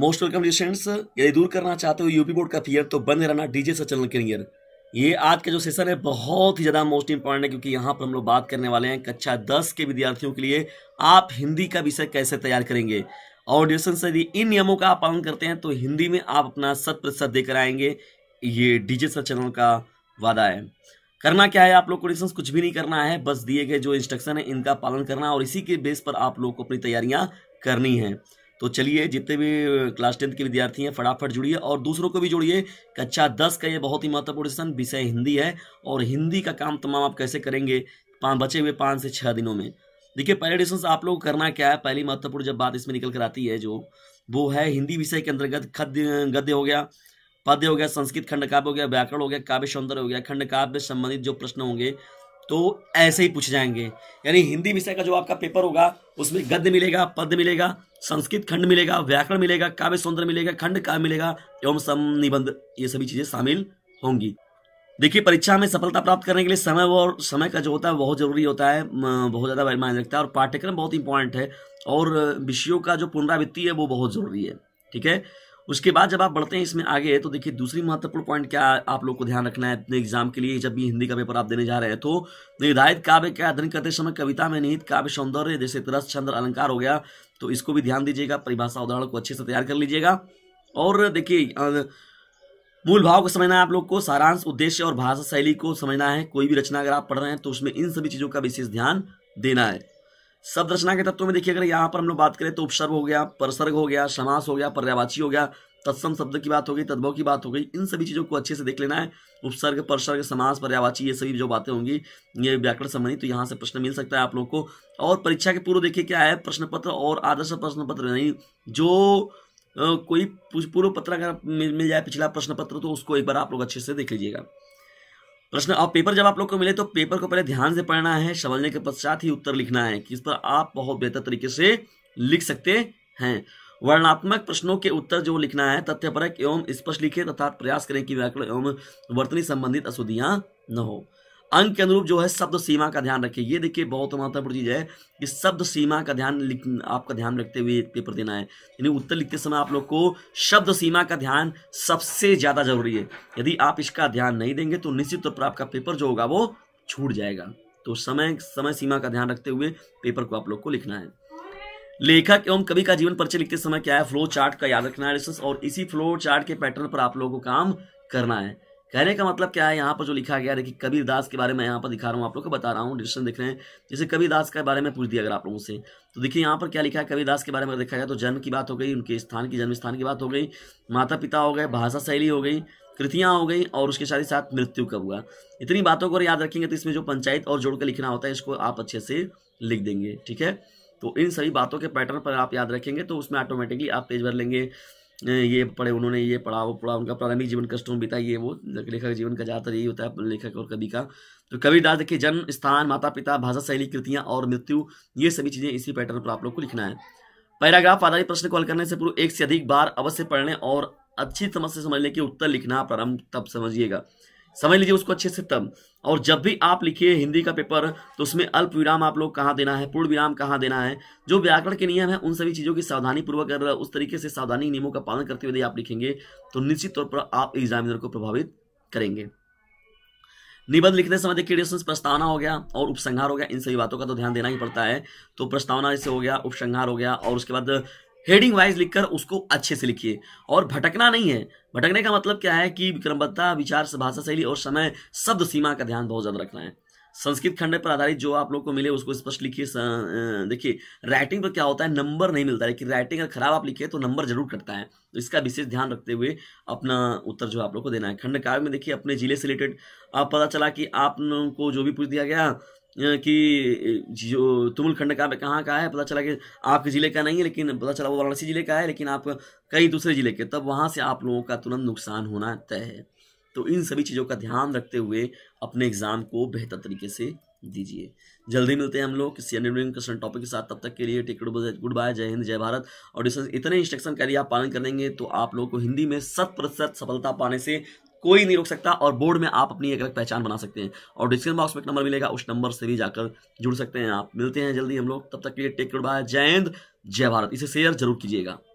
most welcome students यदि दूर करना चाहते हो यूपी बोर्ड का फियर तो बंद रहना डीजे सचलन करियर ये आज का जो सेशन है बहुत ही ज़्यादा मोस्ट इंपॉर्टेंट है क्योंकि यहाँ पर हम लोग बात करने वाले हैं कक्षा दस के विद्यार्थियों के लिए आप हिंदी का विषय कैसे तैयार करेंगे और डिस्टेंस से यदि इन नियमों का आप पालन करते हैं तो हिंदी में आप अपना शत प्रतिशत देकर आएंगे ये डीजे सर चैनल का वादा है करना क्या है आप लोग को डिस्टेंस कुछ भी नहीं करना है बस दिए गए जो इंस्ट्रक्शन है इनका पालन करना और इसी के बेस पर आप लोग को अपनी तैयारियां करनी है तो चलिए जितने भी क्लास टेंथ के विद्यार्थी हैं फटाफट जुड़िए और दूसरों को भी जोड़िए कक्षा दस का ये बहुत ही महत्वपूर्ण सेशन विषय हिंदी है और हिंदी का काम तमाम आप कैसे करेंगे पाँच बचे हुए पाँच से छः दिनों में देखिए पहले डिस्टेंस आप लोग करना क्या है पहली महत्वपूर्ण जब बात इसमें निकल कर आती है जो वो है हिंदी विषय के अंतर्गत खद्य गद्य हो गया पद्य हो गया संस्कृत खंड काव्य हो गया व्याकरण हो गया काव्य सौंदर्य हो गया खंड काव्य संबंधित जो प्रश्न होंगे तो ऐसे ही पूछे जाएंगे यानी हिंदी विषय का जो आपका पेपर होगा उसमें गद्य मिलेगा पद मिलेगा संस्कृत खंड मिलेगा व्याकरण मिलेगा काव्य सौंदर्य मिलेगा खंड काव्य मिलेगा एवं सम निबंध ये सभी चीजें शामिल होंगी देखिए परीक्षा में सफलता प्राप्त करने के लिए समय और समय का जो होता है बहुत जरूरी होता है बहुत ज़्यादा मायने रखता है और पाठ्यक्रम बहुत इंपॉर्टेंट है और विषयों का जो पुनरावृत्ति है वो बहुत जरूरी है ठीक है उसके बाद जब आप बढ़ते हैं इसमें आगे तो देखिए दूसरी महत्वपूर्ण पॉइंट क्या आप लोग को ध्यान रखना है अपने एग्जाम के लिए जब भी हिंदी का पेपर आप देने जा रहे हैं तो निर्धारित काव्य का अध्ययन करते समय कविता में निहित काव्य सौंदर्य जैसे तरस छंद्र अलंकार हो गया तो इसको भी ध्यान दीजिएगा परिभाषा उदाहरण को अच्छे से तैयार कर लीजिएगा और देखिए मूल भाव को समझना है आप लोग को सारांश उद्देश्य और भाषा शैली को समझना है कोई भी रचना अगर आप पढ़ रहे हैं तो उसमें इन सभी चीज़ों का विशेष ध्यान देना है शब्द रचना के तत्व में देखिए अगर यहाँ पर हम लोग बात करें तो उपसर्ग हो गया परसर्ग हो गया समास हो गया पर्यावाची हो गया तत्सम शब्द की बात हो गई तद्भव की बात हो गई इन सभी चीज़ों को अच्छे से देख लेना है उपसर्ग परसर्ग समास पर्यावाची ये सभी जो बातें होंगी ये व्याकरण संबंधी तो यहाँ से प्रश्न मिल सकता है आप लोग को और परीक्षा के पूर्व देखिए क्या है प्रश्न पत्र और आदर्श प्रश्न पत्र नहीं जो कोई पूर्व पत्र अगर मिल जाए पिछला प्रश्न पत्र तो उसको एक बार आप लोग अच्छे से देख लीजिएगा प्रश्न अब पेपर जब आप लोग को मिले तो पेपर को पहले ध्यान से पढ़ना है समझने के पश्चात ही उत्तर लिखना है कि इस पर आप बहुत बेहतर तरीके से लिख सकते हैं वर्णात्मक प्रश्नों के उत्तर जो लिखना है तथ्यपरक एवं स्पष्ट लिखे तथा प्रयास करें कि व्याकरण एवं वर्तनी संबंधित अशुद्धियां न हो अंक के अनुरूप जो है शब्द सीमा का ध्यान रखें ये देखिए बहुत महत्वपूर्ण चीज़ है कि शब्द सीमा का ध्यान आपका ध्यान रखते हुए पेपर देना है यानी उत्तर लिखते समय आप लोग को शब्द सीमा का ध्यान सबसे ज़्यादा जरूरी है यदि आप इसका ध्यान नहीं देंगे तो निश्चित तौर पर आपका पेपर जो होगा वो छूट जाएगा तो समय समय सीमा का ध्यान रखते हुए पेपर को आप लोग को लिखना है लेखक एवं कवि का जीवन परिचय लिखते समय क्या है फ्लो चार्ट का याद रखना है और इसी फ्लो चार्ट के पैटर्न पर आप लोगों को काम करना है कहने का मतलब क्या है यहाँ पर जो लिखा गया देखिए कबीर दास के बारे में यहाँ पर दिखा रहा हूँ आप लोग को बता रहा हूँ डिस्टन देख रहे हैं जैसे कबीर दास के बारे में पूछ दिया अगर आप लोगों से तो देखिए यहाँ पर क्या लिखा है कबीर दास के बारे में देखा गया तो जन्म की बात हो गई उनके स्थान की जन्म स्थान की बात हो गई माता पिता हो गए भाषा शैली हो गई कृतियाँ हो गई और उसके साथ ही साथ मृत्यु कब हुआ इतनी बातों को याद रखेंगे तो इसमें जो पंचायत और जोड़ कर लिखना होता है इसको आप अच्छे से लिख देंगे ठीक है तो इन सभी बातों के पैटर्न पर आप याद रखेंगे तो उसमें ऑटोमेटिकली आप पेज भर लेंगे ये पढ़े उन्होंने ये पढ़ा वो पढ़ा उनका प्रारंभिक जीवन कष्टों में बीता ये वो लेखक जीवन का ज़्यादातर यही होता है लेखक और कवि का तो कवि देखिए जन्म स्थान माता पिता भाषा शैली कृतियाँ और मृत्यु ये सभी चीज़ें इसी पैटर्न पर आप लोग को लिखना है पैराग्राफ आधारित प्रश्न को हल करने से पूर्व एक से अधिक बार अवश्य पढ़ने और अच्छी समझ से समझने के उत्तर लिखना प्रारंभ तब समझिएगा समझ लीजिए उसको अच्छे से तब और जब भी आप लिखिए हिंदी का पेपर तो उसमें अल्प विराम आप लोग कहाँ देना है पूर्ण विराम कहाँ देना है जो व्याकरण के नियम है उन सभी चीज़ों की सावधानी पूर्वक अगर उस तरीके से सावधानी नियमों का पालन करते हुए आप लिखेंगे तो निश्चित तौर पर आप एग्जामिनर को प्रभावित करेंगे निबंध लिखते समय देखिए प्रस्तावना हो गया और उपसंहार हो गया इन सभी बातों का तो ध्यान देना ही पड़ता है तो प्रस्तावना जैसे हो गया उपसंहार हो गया और उसके बाद हेडिंग वाइज लिखकर उसको अच्छे से लिखिए और भटकना नहीं है भटकने का मतलब क्या है कि विक्रमबद्धता विचार भाषा शैली और समय शब्द सीमा का ध्यान बहुत ज़्यादा रखना है संस्कृत खंड पर आधारित जो आप लोग को मिले उसको स्पष्ट लिखिए देखिए राइटिंग पर क्या होता है नंबर नहीं मिलता है कि राइटिंग अगर खराब आप लिखिए तो नंबर जरूर कटता है तो इसका विशेष ध्यान रखते हुए अपना उत्तर जो आप लोग को देना है खंड काव्य में देखिए अपने जिले से रिलेटेड आप पता चला कि आप को जो भी पूछ दिया गया कि जो तुमुल खंड काव्य कहाँ का है पता चला कि आपके ज़िले का नहीं है लेकिन पता चला वो वाराणसी ज़िले का है लेकिन आप कई दूसरे ज़िले के तब वहाँ से आप लोगों का तुरंत नुकसान होना तय है तो इन सभी चीज़ों का ध्यान रखते हुए अपने एग्ज़ाम को बेहतर तरीके से दीजिए जल्दी मिलते हैं हम लोग किसी अन्य टॉपिक के साथ तब तक के लिए टेक गुड बाय जय हिंद जय भारत और इतने इंस्ट्रक्शन का आप पालन करेंगे तो आप लोगों को हिंदी में शत प्रतिशत सफलता पाने से कोई नहीं रोक सकता और बोर्ड में आप अपनी एक अलग पहचान बना सकते हैं और डिस्क्रिप्शन बॉक्स में एक नंबर मिलेगा उस नंबर से भी जाकर जुड़ सकते हैं आप मिलते हैं जल्दी हम लोग तब तक के लिए टेक गुड बाय जय हिंद जय भारत इसे शेयर जरूर कीजिएगा